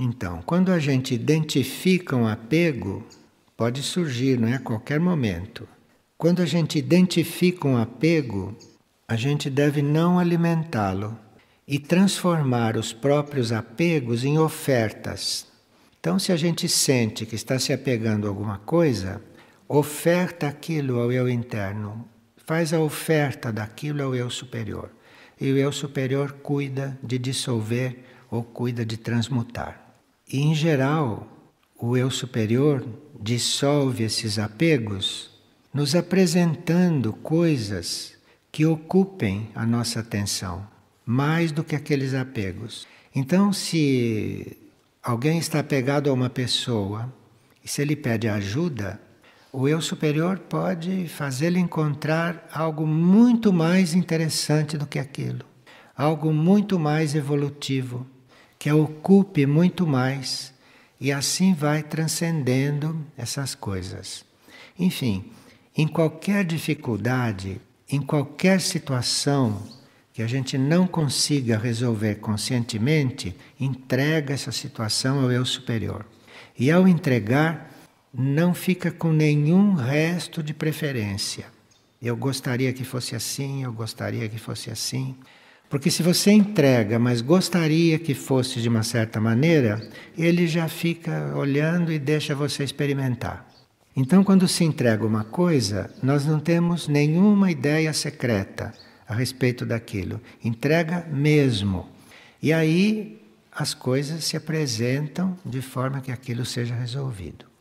Então, quando a gente identifica um apego, pode surgir, não é? A qualquer momento. Quando a gente identifica um apego, a gente deve não alimentá-lo e transformar os próprios apegos em ofertas. Então, se a gente sente que está se apegando a alguma coisa, oferta aquilo ao eu interno, faz a oferta daquilo ao eu superior. E o eu superior cuida de dissolver ou cuida de transmutar. E, em geral, o eu superior dissolve esses apegos, nos apresentando coisas que ocupem a nossa atenção, mais do que aqueles apegos. Então, se alguém está apegado a uma pessoa e se ele pede ajuda, o eu superior pode fazê-lo encontrar algo muito mais interessante do que aquilo, algo muito mais evolutivo que a ocupe muito mais e assim vai transcendendo essas coisas. Enfim, em qualquer dificuldade, em qualquer situação que a gente não consiga resolver conscientemente, entrega essa situação ao eu superior. E ao entregar, não fica com nenhum resto de preferência. Eu gostaria que fosse assim, eu gostaria que fosse assim. Porque se você entrega, mas gostaria que fosse de uma certa maneira, ele já fica olhando e deixa você experimentar. Então, quando se entrega uma coisa, nós não temos nenhuma ideia secreta a respeito daquilo. Entrega mesmo. E aí as coisas se apresentam de forma que aquilo seja resolvido.